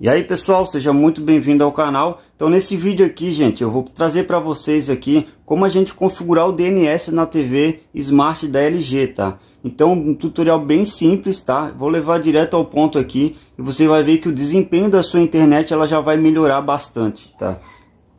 E aí pessoal, seja muito bem-vindo ao canal. Então nesse vídeo aqui, gente, eu vou trazer para vocês aqui como a gente configurar o DNS na TV Smart da LG, tá? Então um tutorial bem simples, tá? Vou levar direto ao ponto aqui e você vai ver que o desempenho da sua internet ela já vai melhorar bastante, tá?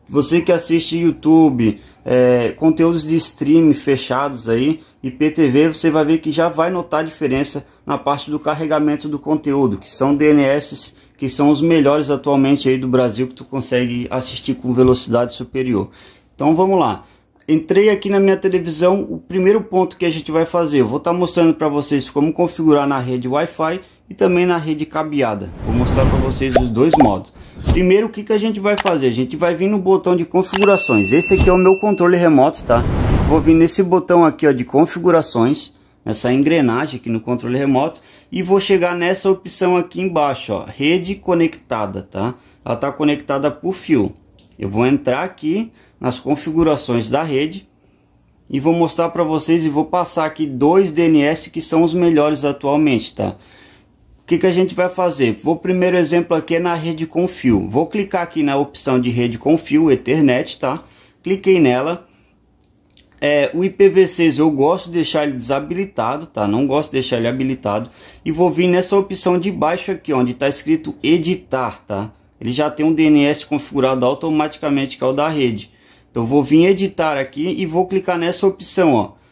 Você que assiste YouTube, é, conteúdos de streaming fechados aí, IPTV, você vai ver que já vai notar a diferença na parte do carregamento do conteúdo, que são DNS que são os melhores atualmente aí do Brasil que tu consegue assistir com velocidade superior. Então vamos lá. Entrei aqui na minha televisão, o primeiro ponto que a gente vai fazer, eu vou estar tá mostrando para vocês como configurar na rede Wi-Fi e também na rede cabeada. Vou mostrar para vocês os dois modos. Primeiro, o que, que a gente vai fazer? A gente vai vir no botão de configurações. Esse aqui é o meu controle remoto, tá? Vou vir nesse botão aqui ó, de configurações, nessa engrenagem aqui no controle remoto, e vou chegar nessa opção aqui embaixo, ó, rede conectada, tá? Ela está conectada por fio. Eu vou entrar aqui nas configurações da rede e vou mostrar para vocês e vou passar aqui dois DNS que são os melhores atualmente, tá? O que, que a gente vai fazer? Vou primeiro exemplo aqui é na rede com fio. Vou clicar aqui na opção de rede com fio, Ethernet, tá? Cliquei nela. É, o IPv6 eu gosto de deixar ele desabilitado, tá? Não gosto de deixar ele habilitado. E vou vir nessa opção de baixo aqui, onde está escrito editar, tá? Ele já tem um DNS configurado automaticamente, que é o da rede. Então vou vir editar aqui e vou clicar nessa opção, ó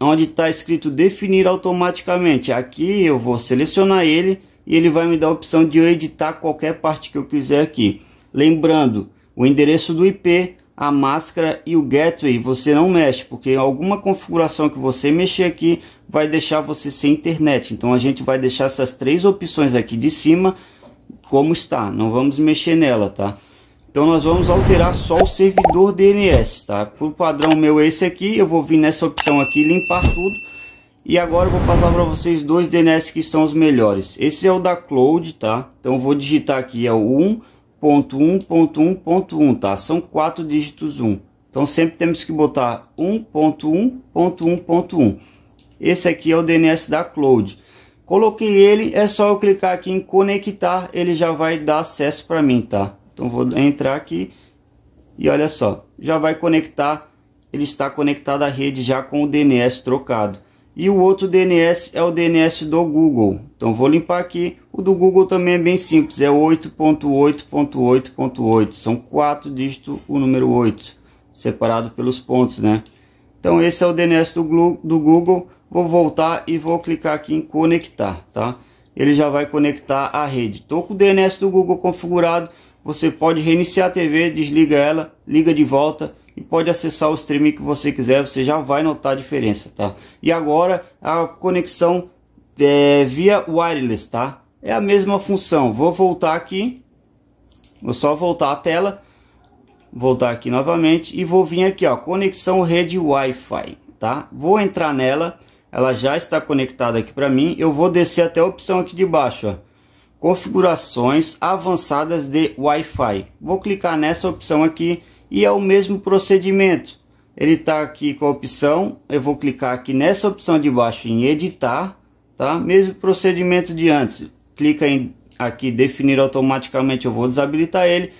onde está escrito definir automaticamente. Aqui eu vou selecionar ele e ele vai me dar a opção de eu editar qualquer parte que eu quiser aqui. Lembrando, o endereço do IP, a máscara e o gateway você não mexe, porque alguma configuração que você mexer aqui vai deixar você sem internet. Então a gente vai deixar essas três opções aqui de cima como está, não vamos mexer nela, tá? Então nós vamos alterar só o servidor DNS, tá? Por padrão meu esse aqui, eu vou vir nessa opção aqui, limpar tudo. E agora eu vou passar para vocês dois DNS que são os melhores. Esse é o da Cloud, tá? Então eu vou digitar aqui, é o 1.1.1.1, tá? São quatro dígitos 1. Então sempre temos que botar 1.1.1.1. Esse aqui é o DNS da Cloud. Coloquei ele, é só eu clicar aqui em conectar, ele já vai dar acesso para mim, tá? Então vou entrar aqui e olha só, já vai conectar, ele está conectado à rede já com o DNS trocado. E o outro DNS é o DNS do Google. Então vou limpar aqui. O do Google também é bem simples, é 8.8.8.8. São quatro dígitos o número 8, separado pelos pontos, né? Então esse é o DNS do, do Google. Vou voltar e vou clicar aqui em conectar, tá? Ele já vai conectar a rede. Estou com o DNS do Google configurado você pode reiniciar a TV, desliga ela, liga de volta e pode acessar o streaming que você quiser, você já vai notar a diferença, tá? E agora a conexão é, via wireless, tá? É a mesma função. Vou voltar aqui, vou só voltar a tela, voltar aqui novamente e vou vir aqui, ó, conexão rede Wi-Fi, tá? Vou entrar nela, ela já está conectada aqui para mim. Eu vou descer até a opção aqui de baixo, ó configurações avançadas de Wi-Fi. Vou clicar nessa opção aqui e é o mesmo procedimento. Ele está aqui com a opção, eu vou clicar aqui nessa opção de baixo em editar, tá? Mesmo procedimento de antes. Clica em aqui definir automaticamente, eu vou desabilitar ele.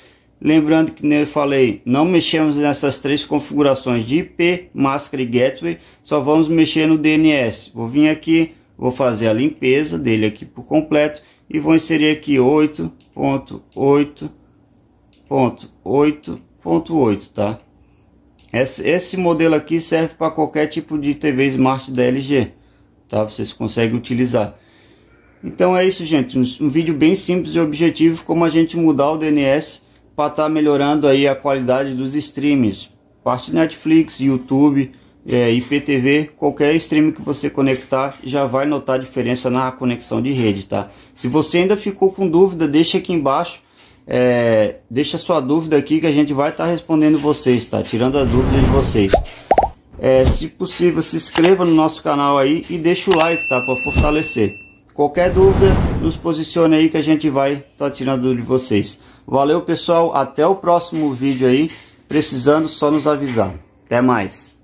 Lembrando que né, eu falei, não mexemos nessas três configurações de IP, máscara e gateway, só vamos mexer no DNS. Vou vir aqui, vou fazer a limpeza dele aqui por completo e vou inserir aqui 8.8.8.8, tá? Esse, esse modelo aqui serve para qualquer tipo de TV Smart da LG, tá? Vocês conseguem utilizar. Então é isso, gente. Um, um vídeo bem simples e objetivo como a gente mudar o DNS para estar tá melhorando aí a qualidade dos streams. Parte Netflix, YouTube é, IPTV, qualquer stream que você conectar já vai notar diferença na conexão de rede, tá? Se você ainda ficou com dúvida, deixa aqui embaixo, é, deixa sua dúvida aqui que a gente vai estar tá respondendo vocês, tá? Tirando a dúvida de vocês. É, se possível, se inscreva no nosso canal aí e deixa o like, tá? Para fortalecer. Qualquer dúvida, nos posicione aí que a gente vai estar tá tirando de vocês. Valeu, pessoal. Até o próximo vídeo aí. Precisando, só nos avisar. Até mais.